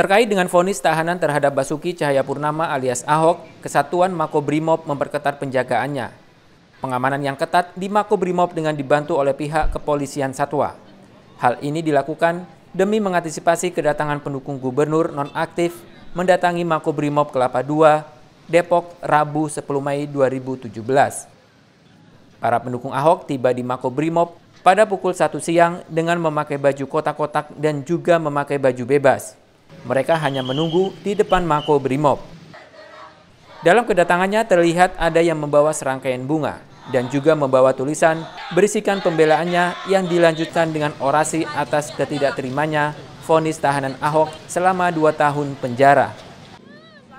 Terkait dengan vonis tahanan terhadap Basuki Cahayapurnama alias Ahok, Kesatuan Makobrimob memperketat penjagaannya. Pengamanan yang ketat di Makobrimob dengan dibantu oleh pihak kepolisian satwa. Hal ini dilakukan demi mengantisipasi kedatangan pendukung gubernur nonaktif mendatangi Makobrimob Kelapa II, Depok, Rabu 10 Mei 2017. Para pendukung Ahok tiba di Makobrimob pada pukul 1 siang dengan memakai baju kotak-kotak dan juga memakai baju bebas. Mereka hanya menunggu di depan Mako Brimob. Dalam kedatangannya terlihat ada yang membawa serangkaian bunga dan juga membawa tulisan berisikan pembelaannya yang dilanjutkan dengan orasi atas ketidakterimanya vonis tahanan Ahok selama dua tahun penjara.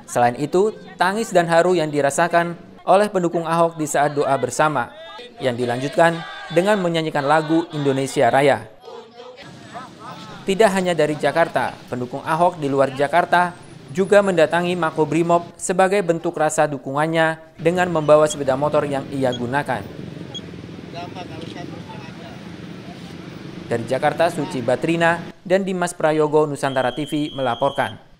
Selain itu, tangis dan haru yang dirasakan oleh pendukung Ahok di saat doa bersama yang dilanjutkan dengan menyanyikan lagu Indonesia Raya. Tidak hanya dari Jakarta, pendukung Ahok di luar Jakarta juga mendatangi Makobrimob sebagai bentuk rasa dukungannya dengan membawa sepeda motor yang ia gunakan. Dari Jakarta, Suci Batrina dan Dimas Prayogo Nusantara TV melaporkan.